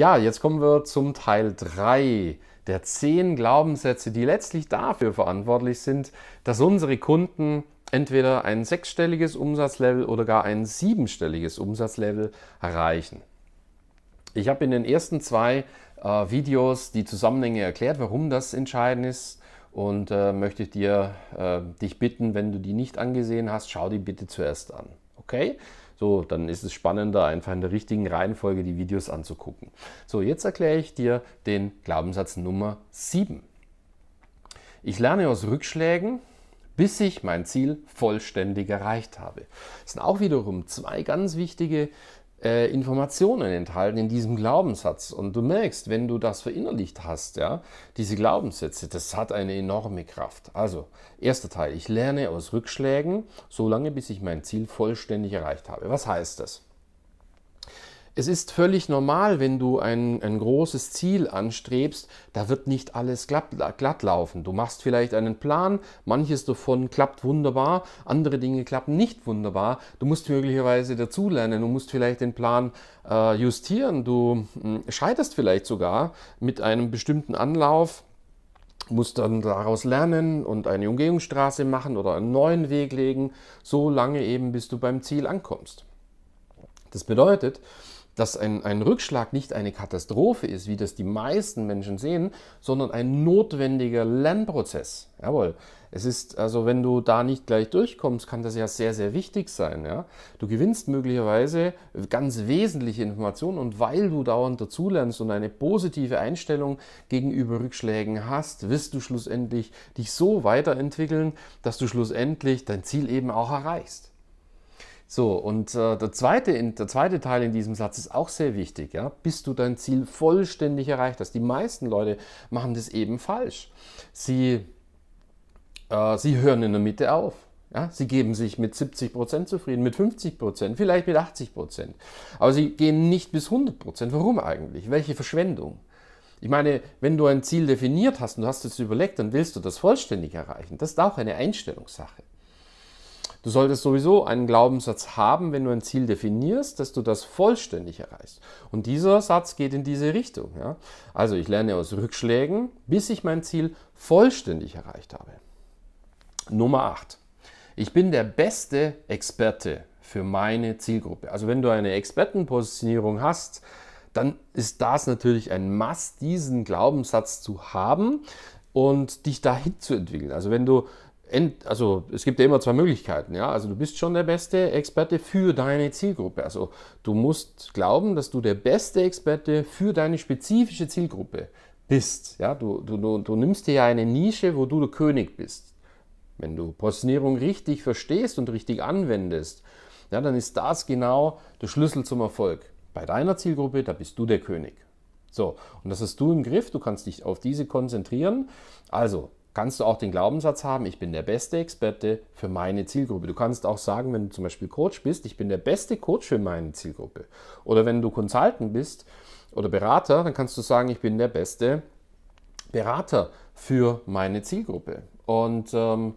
Ja, jetzt kommen wir zum Teil 3 der 10 Glaubenssätze, die letztlich dafür verantwortlich sind, dass unsere Kunden entweder ein sechsstelliges Umsatzlevel oder gar ein siebenstelliges Umsatzlevel erreichen. Ich habe in den ersten zwei äh, Videos die Zusammenhänge erklärt, warum das entscheidend ist und äh, möchte dir, äh, dich bitten, wenn du die nicht angesehen hast, schau die bitte zuerst an. Okay? So, dann ist es spannender, einfach in der richtigen Reihenfolge die Videos anzugucken. So, jetzt erkläre ich dir den Glaubenssatz Nummer 7. Ich lerne aus Rückschlägen, bis ich mein Ziel vollständig erreicht habe. Das sind auch wiederum zwei ganz wichtige äh, Informationen enthalten in diesem Glaubenssatz. Und du merkst, wenn du das verinnerlicht hast, ja, diese Glaubenssätze, das hat eine enorme Kraft. Also, erster Teil, ich lerne aus Rückschlägen, solange bis ich mein Ziel vollständig erreicht habe. Was heißt das? Es ist völlig normal, wenn du ein, ein großes Ziel anstrebst, da wird nicht alles glatt, glatt, laufen. Du machst vielleicht einen Plan, manches davon klappt wunderbar, andere Dinge klappen nicht wunderbar. Du musst möglicherweise dazulernen, du musst vielleicht den Plan äh, justieren, du mh, hm, scheiterst vielleicht sogar mit einem bestimmten Anlauf muss dann daraus lernen und eine Umgehungsstraße machen oder einen neuen Weg legen, so lange eben, bis du beim Ziel ankommst. Das bedeutet, dass ein, ein Rückschlag nicht eine Katastrophe ist, wie das die meisten Menschen sehen, sondern ein notwendiger Lernprozess. Jawohl. Es ist also, wenn du da nicht gleich durchkommst, kann das ja sehr, sehr wichtig sein. Ja? Du gewinnst möglicherweise ganz wesentliche Informationen und weil du dauernd dazulernst und eine positive Einstellung gegenüber Rückschlägen hast, wirst du schlussendlich dich so weiterentwickeln, dass du schlussendlich dein Ziel eben auch erreichst. So, und äh, der, zweite, der zweite Teil in diesem Satz ist auch sehr wichtig, ja? bis du dein Ziel vollständig erreicht hast. Die meisten Leute machen das eben falsch. Sie, äh, sie hören in der Mitte auf. Ja? Sie geben sich mit 70% zufrieden, mit 50%, vielleicht mit 80%. Aber sie gehen nicht bis 100%. Warum eigentlich? Welche Verschwendung? Ich meine, wenn du ein Ziel definiert hast und du hast es überlegt, dann willst du das vollständig erreichen. Das ist auch eine Einstellungssache. Du solltest sowieso einen Glaubenssatz haben, wenn du ein Ziel definierst, dass du das vollständig erreichst. Und dieser Satz geht in diese Richtung. Ja? Also ich lerne aus Rückschlägen, bis ich mein Ziel vollständig erreicht habe. Nummer 8. Ich bin der beste Experte für meine Zielgruppe. Also wenn du eine Expertenpositionierung hast, dann ist das natürlich ein Must, diesen Glaubenssatz zu haben und dich dahin zu entwickeln. Also wenn du End, also es gibt ja immer zwei Möglichkeiten. Ja? Also du bist schon der beste Experte für deine Zielgruppe. Also du musst glauben, dass du der beste Experte für deine spezifische Zielgruppe bist. Ja? Du, du, du nimmst dir ja eine Nische, wo du der König bist. Wenn du Positionierung richtig verstehst und richtig anwendest, ja, dann ist das genau der Schlüssel zum Erfolg. Bei deiner Zielgruppe, da bist du der König. So, und das hast du im Griff, du kannst dich auf diese konzentrieren. Also, kannst du auch den Glaubenssatz haben, ich bin der beste Experte für meine Zielgruppe. Du kannst auch sagen, wenn du zum Beispiel Coach bist, ich bin der beste Coach für meine Zielgruppe. Oder wenn du Consultant bist oder Berater, dann kannst du sagen, ich bin der beste Berater für meine Zielgruppe. Und ähm,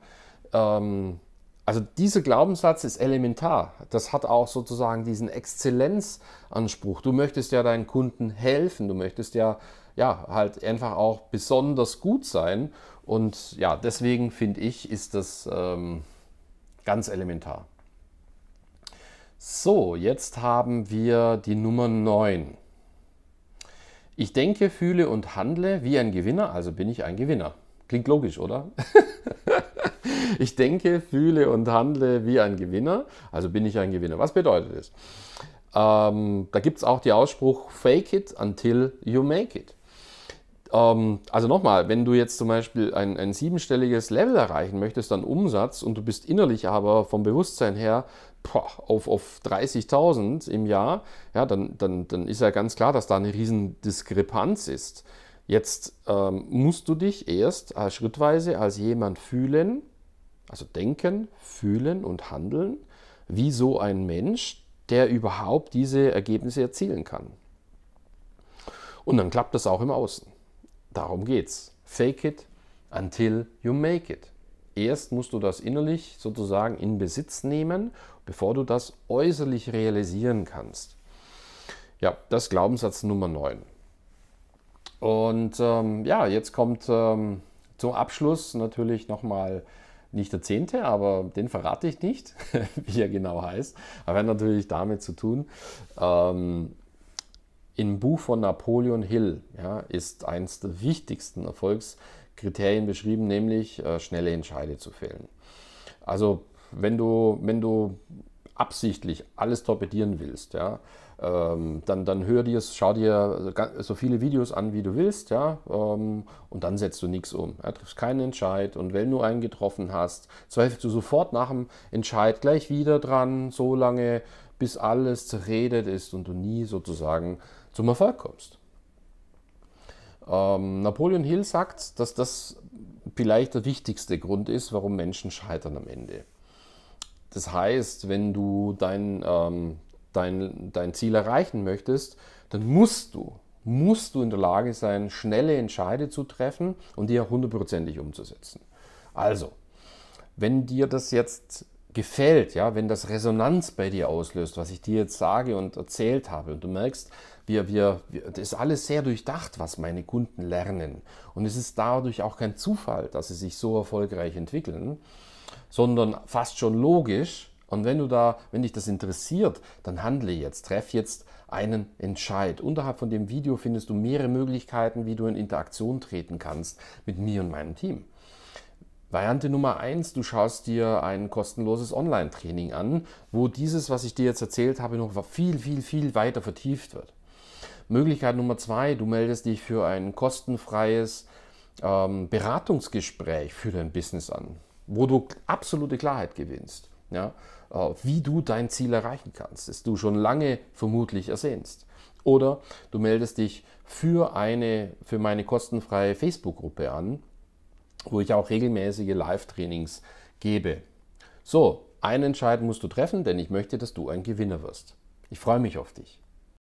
ähm, also dieser Glaubenssatz ist elementar. Das hat auch sozusagen diesen Exzellenzanspruch. Du möchtest ja deinen Kunden helfen, du möchtest ja, ja halt einfach auch besonders gut sein. Und ja, deswegen finde ich, ist das ähm, ganz elementar. So, jetzt haben wir die Nummer 9. Ich denke, fühle und handle wie ein Gewinner, also bin ich ein Gewinner. Klingt logisch, oder? ich denke, fühle und handle wie ein Gewinner, also bin ich ein Gewinner. Was bedeutet das? Ähm, da gibt es auch den Ausspruch, fake it until you make it. Ähm, also nochmal, wenn du jetzt zum Beispiel ein, ein siebenstelliges Level erreichen möchtest an Umsatz und du bist innerlich aber vom Bewusstsein her boah, auf, auf 30.000 im Jahr, ja, dann, dann, dann ist ja ganz klar, dass da eine riesen Diskrepanz ist. Jetzt ähm, musst du dich erst äh, schrittweise als jemand fühlen, also denken, fühlen und handeln, wie so ein Mensch, der überhaupt diese Ergebnisse erzielen kann. Und dann klappt das auch im Außen. Darum geht's. Fake it until you make it. Erst musst du das innerlich sozusagen in Besitz nehmen, bevor du das äußerlich realisieren kannst. Ja, das Glaubenssatz Nummer 9. Und ähm, ja, jetzt kommt ähm, zum Abschluss natürlich nochmal nicht der zehnte, aber den verrate ich nicht, wie er genau heißt. Aber hat natürlich damit zu tun, ähm, im Buch von Napoleon Hill ja, ist eines der wichtigsten Erfolgskriterien beschrieben, nämlich äh, schnelle Entscheide zu fällen. Also wenn du, wenn du absichtlich alles torpedieren willst, ja, ähm, dann, dann hör dir schau dir so viele Videos an, wie du willst, ja, ähm, und dann setzt du nichts um. Ja, triffst keinen Entscheid und wenn du einen getroffen hast, zweifelst du sofort nach dem Entscheid gleich wieder dran, so lange, bis alles zerredet ist und du nie sozusagen zum Erfolg kommst. Ähm, Napoleon Hill sagt, dass das vielleicht der wichtigste Grund ist, warum Menschen scheitern am Ende. Das heißt, wenn du dein, ähm, dein, dein Ziel erreichen möchtest, dann musst du, musst du in der Lage sein, schnelle Entscheide zu treffen und die auch hundertprozentig umzusetzen. Also, wenn dir das jetzt gefällt, ja, wenn das Resonanz bei dir auslöst, was ich dir jetzt sage und erzählt habe und du merkst, wir, wir, wir, das ist alles sehr durchdacht, was meine Kunden lernen. Und es ist dadurch auch kein Zufall, dass sie sich so erfolgreich entwickeln, sondern fast schon logisch. Und wenn du da, wenn dich das interessiert, dann handle jetzt, treff jetzt einen Entscheid. Unterhalb von dem Video findest du mehrere Möglichkeiten, wie du in Interaktion treten kannst mit mir und meinem Team. Variante Nummer eins: du schaust dir ein kostenloses Online-Training an, wo dieses, was ich dir jetzt erzählt habe, noch viel, viel, viel weiter vertieft wird. Möglichkeit Nummer zwei: du meldest dich für ein kostenfreies ähm, Beratungsgespräch für dein Business an, wo du absolute Klarheit gewinnst, ja? Äh, wie du dein Ziel erreichen kannst, das du schon lange vermutlich ersehnst. Oder du meldest dich für, eine, für meine kostenfreie Facebook-Gruppe an, wo ich auch regelmäßige Live-Trainings gebe. So, einen Entscheid musst du treffen, denn ich möchte, dass du ein Gewinner wirst. Ich freue mich auf dich.